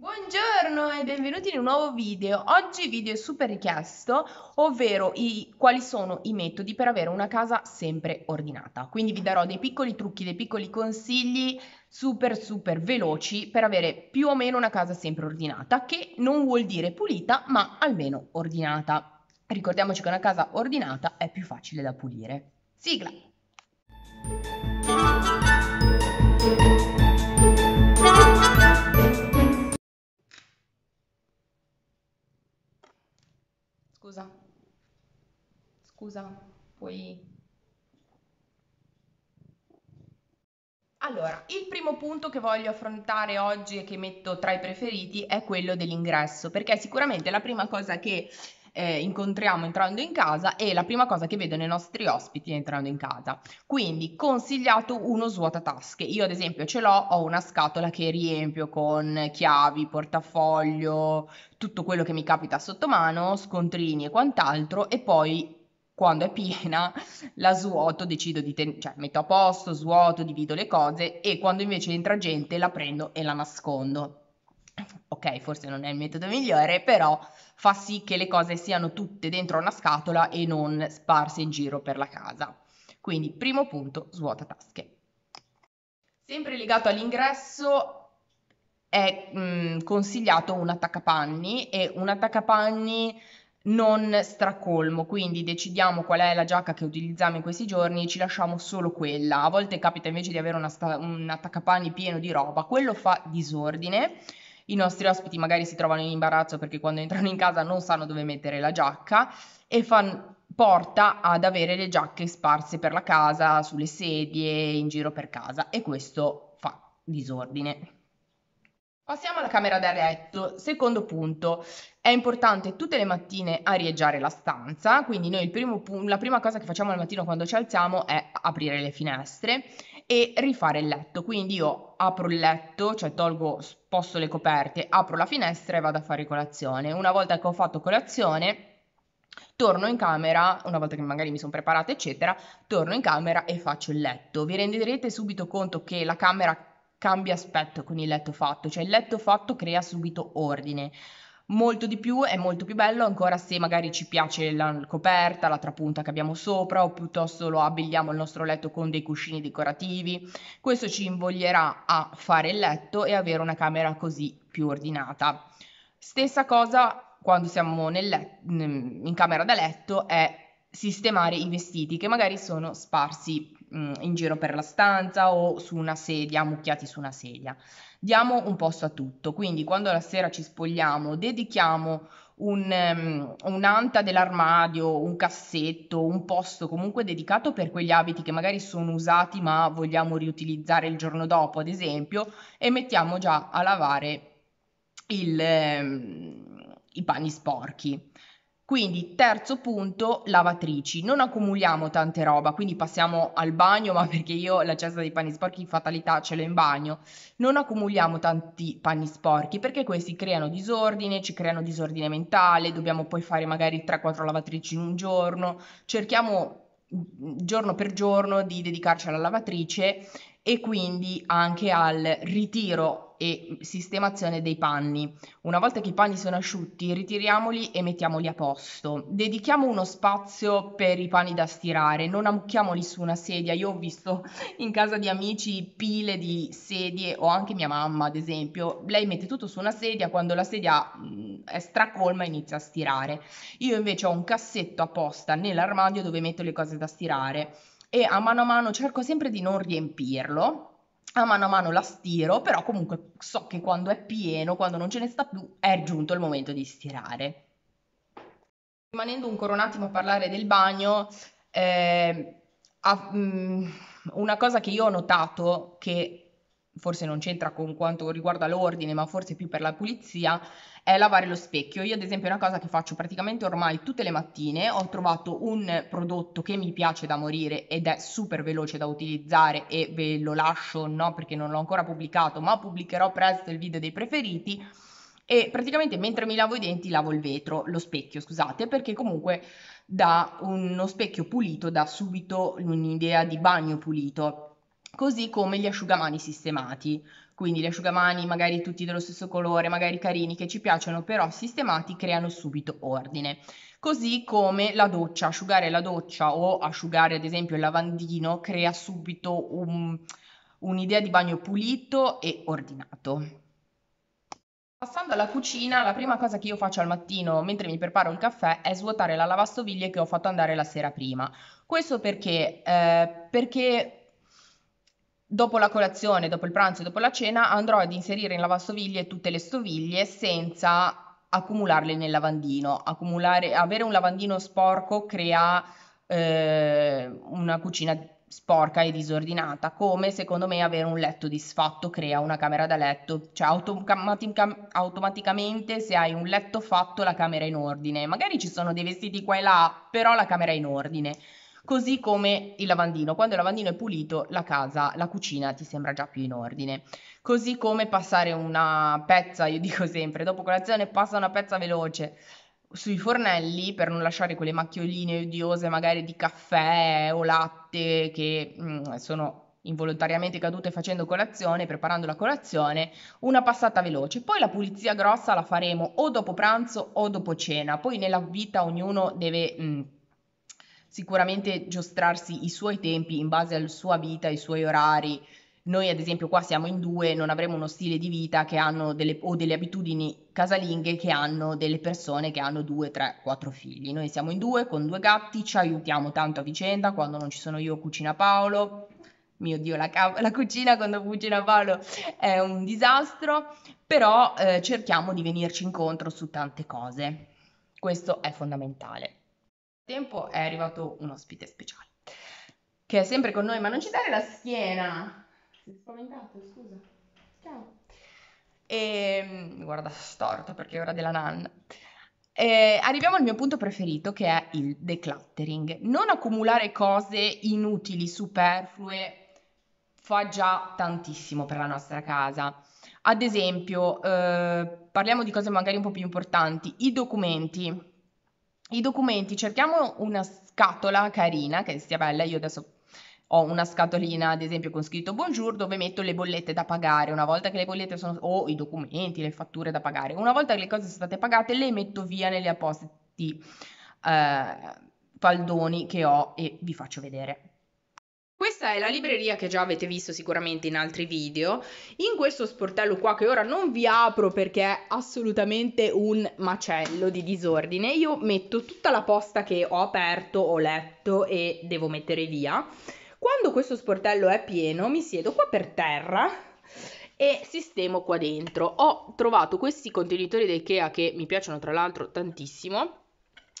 Buongiorno e benvenuti in un nuovo video. Oggi video super richiesto, ovvero i, quali sono i metodi per avere una casa sempre ordinata. Quindi vi darò dei piccoli trucchi, dei piccoli consigli super super veloci per avere più o meno una casa sempre ordinata, che non vuol dire pulita, ma almeno ordinata. Ricordiamoci che una casa ordinata è più facile da pulire. Sigla! scusa. Scusa, puoi... Allora, il primo punto che voglio affrontare oggi e che metto tra i preferiti è quello dell'ingresso, perché sicuramente la prima cosa che eh, incontriamo entrando in casa e la prima cosa che vedono i nostri ospiti entrando in casa. Quindi consigliato uno svuotatasche. Io ad esempio ce l'ho, ho una scatola che riempio con chiavi, portafoglio, tutto quello che mi capita sotto mano, scontrini e quant'altro e poi quando è piena la svuoto, decido di ten- cioè metto a posto, svuoto, divido le cose e quando invece entra gente la prendo e la nascondo ok, forse non è il metodo migliore, però fa sì che le cose siano tutte dentro una scatola e non sparse in giro per la casa. Quindi, primo punto, svuota tasche. Sempre legato all'ingresso è mh, mm, consigliato un attaccapanni e un attaccapanni non stracolmo, quindi decidiamo qual è la giacca che utilizziamo in questi giorni e ci lasciamo solo quella. A volte capita invece di avere una sta- un attaccapanni pieno di roba, quello fa disordine i nostri ospiti magari si trovano in imbarazzo perché quando entrano in casa non sanno dove mettere la giacca e fan, porta ad avere le giacche sparse per la casa, sulle sedie, in giro per casa e questo fa disordine. Passiamo alla camera da letto. Secondo punto, è importante tutte le mattine arieggiare la stanza, quindi noi primo, la prima cosa che facciamo al mattino quando ci alziamo è aprire le finestre e rifare il letto. Quindi io apro il letto, cioè tolgo, sposto le coperte, apro la finestra e vado a fare colazione. Una volta che ho fatto colazione, torno in camera, una volta che magari mi sono preparata, eccetera, torno in camera e faccio il letto. Vi renderete subito conto che la camera cambia aspetto con il letto fatto, cioè il letto fatto crea subito ordine molto di più è molto più bello ancora se magari ci piace la coperta, la trapunta che abbiamo sopra o piuttosto lo abbelliamo il nostro letto con dei cuscini decorativi. Questo ci invoglierà a fare il letto e avere una camera così più ordinata. Stessa cosa quando siamo let- in camera da letto è sistemare i vestiti che magari sono sparsi mh, mm, in giro per la stanza o su una sedia, ammucchiati su una sedia. Diamo un posto a tutto, quindi quando la sera ci spogliamo dedichiamo un, um, un'anta dell'armadio, un cassetto, un posto comunque dedicato per quegli abiti che magari sono usati ma vogliamo riutilizzare il giorno dopo, ad esempio, e mettiamo già a lavare il, um, i panni sporchi. Quindi terzo punto, lavatrici. Non accumuliamo tante roba, quindi passiamo al bagno, ma perché io la cesta dei panni sporchi, fatalità, ce l'ho in bagno. Non accumuliamo tanti panni sporchi perché questi creano disordine, ci creano disordine mentale, dobbiamo poi fare magari 3-4 lavatrici in un giorno. Cerchiamo mm, giorno per giorno di dedicarci alla lavatrice e quindi anche al ritiro e sistemazione dei panni. Una volta che i panni sono asciutti, ritiriamoli e mettiamoli a posto. Dedichiamo uno spazio per i panni da stirare, non ammucchiamoli su una sedia. Io ho visto in casa di amici pile di sedie o anche mia mamma, ad esempio, lei mette tutto su una sedia, quando la sedia mm, è stracolma inizia a stirare. Io invece ho un cassetto apposta nell'armadio dove metto le cose da stirare e a mano a mano cerco sempre di non riempirlo a mano a mano la stiro, però comunque so che quando è pieno, quando non ce ne sta più, è giunto il momento di stirare. Rimanendo ancora un attimo a parlare del bagno, eh, a, mh, mm, una cosa che io ho notato che forse non c'entra con quanto riguarda l'ordine, ma forse più per la pulizia, è lavare lo specchio. Io ad esempio è una cosa che faccio praticamente ormai tutte le mattine, ho trovato un prodotto che mi piace da morire ed è super veloce da utilizzare e ve lo lascio, no perché non l'ho ancora pubblicato, ma pubblicherò presto il video dei preferiti e praticamente mentre mi lavo i denti lavo il vetro, lo specchio, scusate, perché comunque da uno specchio pulito dà subito un'idea di bagno pulito così come gli asciugamani sistemati. Quindi gli asciugamani magari tutti dello stesso colore, magari carini che ci piacciono, però sistemati creano subito ordine. Così come la doccia, asciugare la doccia o asciugare ad esempio il lavandino crea subito un, un'idea di bagno pulito e ordinato. Passando alla cucina, la prima cosa che io faccio al mattino mentre mi preparo il caffè è svuotare la lavastoviglie che ho fatto andare la sera prima. Questo perché? Eh, perché Dopo la colazione, dopo il pranzo e dopo la cena andrò ad inserire in lavastoviglie tutte le stoviglie senza accumularle nel lavandino. Accumulare, avere un lavandino sporco crea eh, una cucina sporca e disordinata, come secondo me avere un letto disfatto crea una camera da letto, cioè automatica, automaticamente se hai un letto fatto la camera è in ordine, magari ci sono dei vestiti qua e là, però la camera è in ordine così come il lavandino. Quando il lavandino è pulito, la casa, la cucina ti sembra già più in ordine. Così come passare una pezza, io dico sempre, dopo colazione passa una pezza veloce sui fornelli per non lasciare quelle macchioline odiose magari di caffè o latte che mh, mm, sono involontariamente cadute facendo colazione, preparando la colazione, una passata veloce. Poi la pulizia grossa la faremo o dopo pranzo o dopo cena. Poi nella vita ognuno deve mh, mm, sicuramente giostrarsi i suoi tempi in base alla sua vita, ai suoi orari. Noi ad esempio qua siamo in due, non avremo uno stile di vita che hanno delle, o delle abitudini casalinghe che hanno delle persone che hanno due, tre, quattro figli. Noi siamo in due con due gatti, ci aiutiamo tanto a vicenda, quando non ci sono io cucina Paolo, mio Dio, la, ca- la, cucina quando cucina Paolo è un disastro, però eh, cerchiamo di venirci incontro su tante cose. Questo è fondamentale tempo è arrivato un ospite speciale che è sempre con noi, ma non ci dare la schiena. Sei spaventato, scusa. Ciao. E ehm, guarda storto perché è ora della nanna. E, eh, arriviamo al mio punto preferito che è il decluttering. Non accumulare cose inutili, superflue, fa già tantissimo per la nostra casa. Ad esempio, eh, parliamo di cose magari un po' più importanti, i documenti i documenti, cerchiamo una scatola carina, che sia bella, io adesso ho una scatolina ad esempio con scritto buongiorno dove metto le bollette da pagare, una volta che le bollette sono, o oh, i documenti, le fatture da pagare, una volta che le cose sono state pagate le metto via negli appositi eh, faldoni che ho e vi faccio vedere. Questa è la libreria che già avete visto sicuramente in altri video. In questo sportello qua che ora non vi apro perché è assolutamente un macello di disordine, io metto tutta la posta che ho aperto, ho letto e devo mettere via. Quando questo sportello è pieno mi siedo qua per terra e sistemo qua dentro. Ho trovato questi contenitori d'IKEA che mi piacciono tra l'altro tantissimo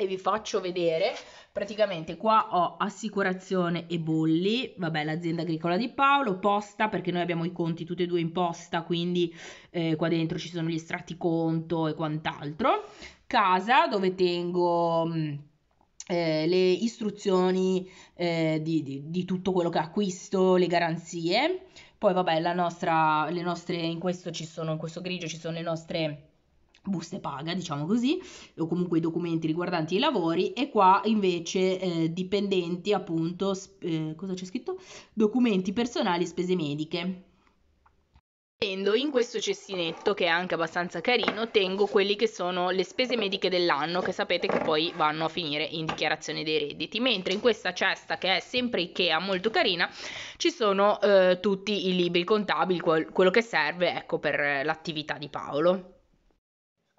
e vi faccio vedere praticamente qua ho assicurazione e bolli vabbè l'azienda agricola di Paolo posta perché noi abbiamo i conti tutti e due in posta quindi eh, qua dentro ci sono gli estratti conto e quant'altro casa dove tengo mm, eh, le istruzioni eh, di, di, di, tutto quello che acquisto, le garanzie. Poi, vabbè, la nostra, le nostre, in questo ci sono, in questo grigio ci sono le nostre buste paga, diciamo così, o comunque i documenti riguardanti i lavori e qua invece eh, dipendenti appunto, sp- eh, cosa c'è scritto? Documenti personali e spese mediche. In questo cestinetto, che è anche abbastanza carino, tengo quelli che sono le spese mediche dell'anno, che sapete che poi vanno a finire in dichiarazione dei redditi. Mentre in questa cesta, che è sempre Ikea, molto carina, ci sono eh, tutti i libri contabili, quello che serve ecco, per eh, l'attività di Paolo.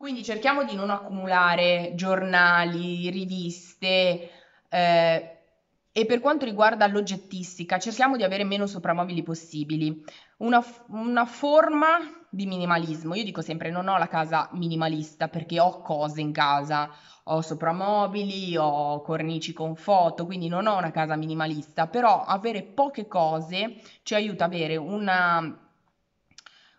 Quindi cerchiamo di non accumulare giornali, riviste eh, e per quanto riguarda l'oggettistica cerchiamo di avere meno soprammobili possibili. Una, una forma di minimalismo. Io dico sempre: non ho la casa minimalista perché ho cose in casa, ho soprammobili, ho cornici con foto, quindi non ho una casa minimalista. Però avere poche cose ci aiuta ad avere una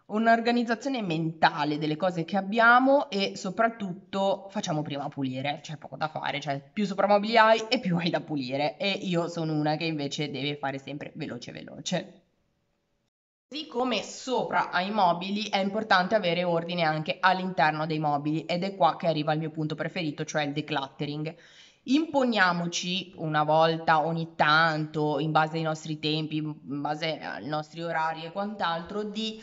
un'organizzazione mentale delle cose che abbiamo e soprattutto facciamo prima pulire, c'è poco da fare, cioè più soprammobili hai e più hai da pulire e io sono una che invece deve fare sempre veloce veloce. Così come sopra ai mobili è importante avere ordine anche all'interno dei mobili ed è qua che arriva il mio punto preferito, cioè il decluttering. Imponiamoci una volta ogni tanto, in base ai nostri tempi, in base ai nostri orari e quant'altro, di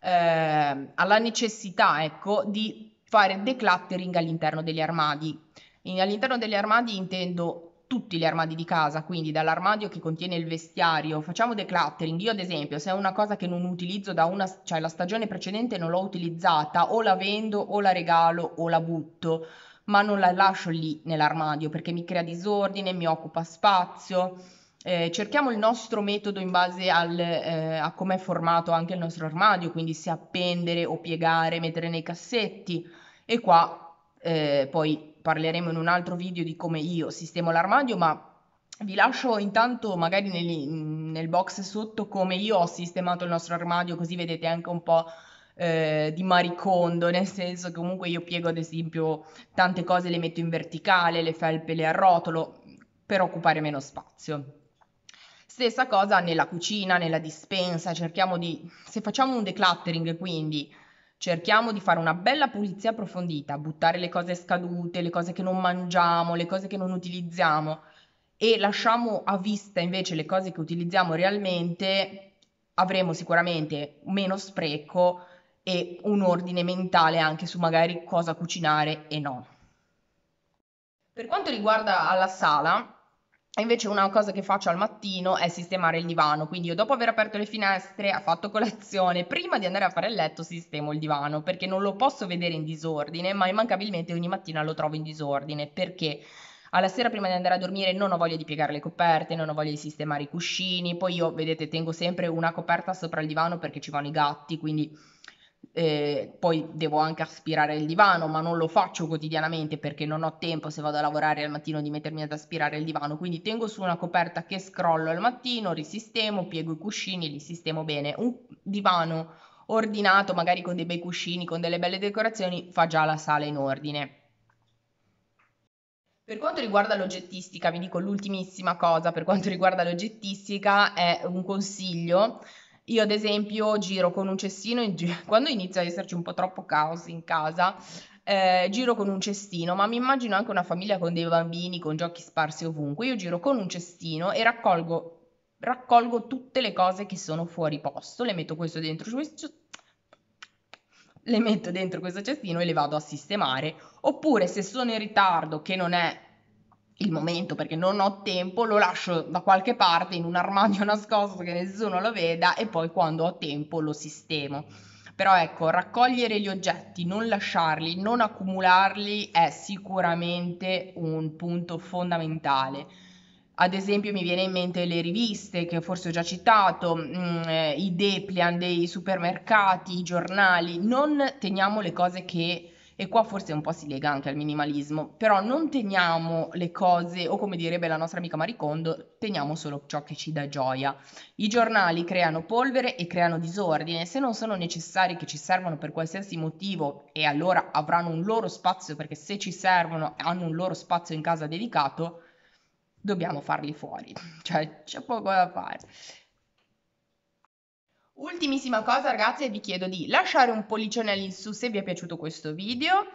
eh, alla necessità ecco, di fare decluttering all'interno degli armadi. In, all'interno degli armadi intendo tutti gli armadi di casa, quindi dall'armadio che contiene il vestiario, facciamo decluttering. Io ad esempio, se è una cosa che non utilizzo da una, cioè la stagione precedente non l'ho utilizzata, o la vendo o la regalo o la butto, ma non la lascio lì nell'armadio perché mi crea disordine, mi occupa spazio eh, cerchiamo il nostro metodo in base al, eh, a come è formato anche il nostro armadio, quindi se appendere o piegare, mettere nei cassetti e qua eh, poi parleremo in un altro video di come io sistemo l'armadio, ma vi lascio intanto magari nel, nel box sotto come io ho sistemato il nostro armadio, così vedete anche un po' eh, di maricondo, nel senso che comunque io piego ad esempio tante cose le metto in verticale, le felpe le arrotolo per occupare meno spazio. Stessa cosa nella cucina, nella dispensa, cerchiamo di, se facciamo un decluttering quindi, cerchiamo di fare una bella pulizia approfondita, buttare le cose scadute, le cose che non mangiamo, le cose che non utilizziamo e lasciamo a vista invece le cose che utilizziamo realmente, avremo sicuramente meno spreco e un ordine mentale anche su magari cosa cucinare e no. Per quanto riguarda la sala, Invece una cosa che faccio al mattino è sistemare il divano, quindi io dopo aver aperto le finestre, fatto colazione, prima di andare a fare il letto sistemo il divano, perché non lo posso vedere in disordine, ma immancabilmente ogni mattina lo trovo in disordine, perché alla sera prima di andare a dormire non ho voglia di piegare le coperte, non ho voglia di sistemare i cuscini, poi io vedete tengo sempre una coperta sopra il divano perché ci vanno i gatti, quindi eh, poi devo anche aspirare il divano, ma non lo faccio quotidianamente perché non ho tempo se vado a lavorare al mattino di mettermi ad aspirare il divano, quindi tengo su una coperta che scrollo al mattino, risistemo, piego i cuscini, li sistemo bene. Un divano ordinato, magari con dei bei cuscini, con delle belle decorazioni, fa già la sala in ordine. Per quanto riguarda l'oggettistica, vi dico l'ultimissima cosa, per quanto riguarda l'oggettistica è un consiglio io ad esempio giro con un cestino, in gi- quando inizia ad esserci un po' troppo caos in casa, eh, giro con un cestino, ma mi immagino anche una famiglia con dei bambini, con giochi sparsi ovunque. Io giro con un cestino e raccolgo, raccolgo tutte le cose che sono fuori posto, le metto questo dentro questo, le metto dentro questo cestino e le vado a sistemare. Oppure se sono in ritardo, che non è il momento perché non ho tempo, lo lascio da qualche parte in un armadio nascosto che nessuno lo veda e poi quando ho tempo lo sistemo. Però ecco, raccogliere gli oggetti, non lasciarli, non accumularli è sicuramente un punto fondamentale. Ad esempio mi viene in mente le riviste che forse ho già citato, mh, mm, eh, i deplian dei supermercati, i giornali, non teniamo le cose che e qua forse un po' si lega anche al minimalismo, però non teniamo le cose, o come direbbe la nostra amica Maricondo, teniamo solo ciò che ci dà gioia. I giornali creano polvere e creano disordine, se non sono necessari che ci servono per qualsiasi motivo e allora avranno un loro spazio, perché se ci servono hanno un loro spazio in casa dedicato, dobbiamo farli fuori, cioè c'è poco da fare. Ultimissima cosa ragazzi, vi chiedo di lasciare un pollicione all'insù se vi è piaciuto questo video,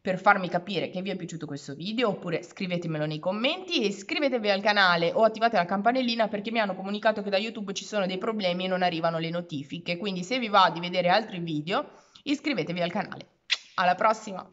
per farmi capire che vi è piaciuto questo video, oppure scrivetemelo nei commenti e iscrivetevi al canale o attivate la campanellina perché mi hanno comunicato che da YouTube ci sono dei problemi e non arrivano le notifiche, quindi se vi va di vedere altri video iscrivetevi al canale. Alla prossima!